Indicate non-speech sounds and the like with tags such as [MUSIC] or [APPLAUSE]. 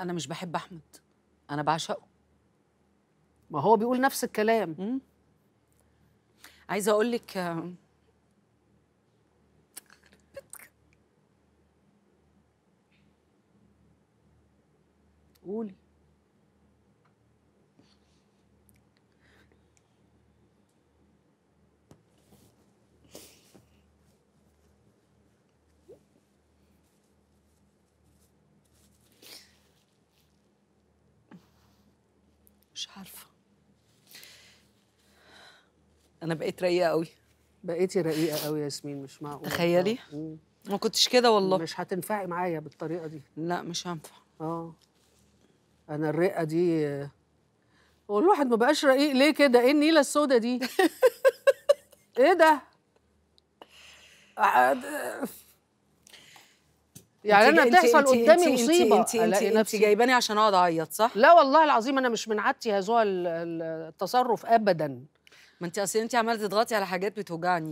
انا مش بحب احمد انا بعشقه ما هو بيقول نفس الكلام عايزه اقول لك آه، قولي مش عارفه انا بقيت رقيقه قوي بقيتي رقيقه قوي يا ياسمين مش معقول تخيلي اه. ما كنتش كده والله مش هتنفعي معايا بالطريقه دي لا مش هنفع اه انا الرقه دي هو الواحد ما بقاش رقيق ليه كده ايه النيله السودا دي [LAUGHS] ايه ده يعني انا بتحصل قدامي انت مصيبه انت انت, انت, انت جايباني عشان اقعد اعيط صح؟ لا والله العظيم انا مش من عادتي هذا التصرف ابدا ما انت اصل انت عماله تضغطي على حاجات بتوجعني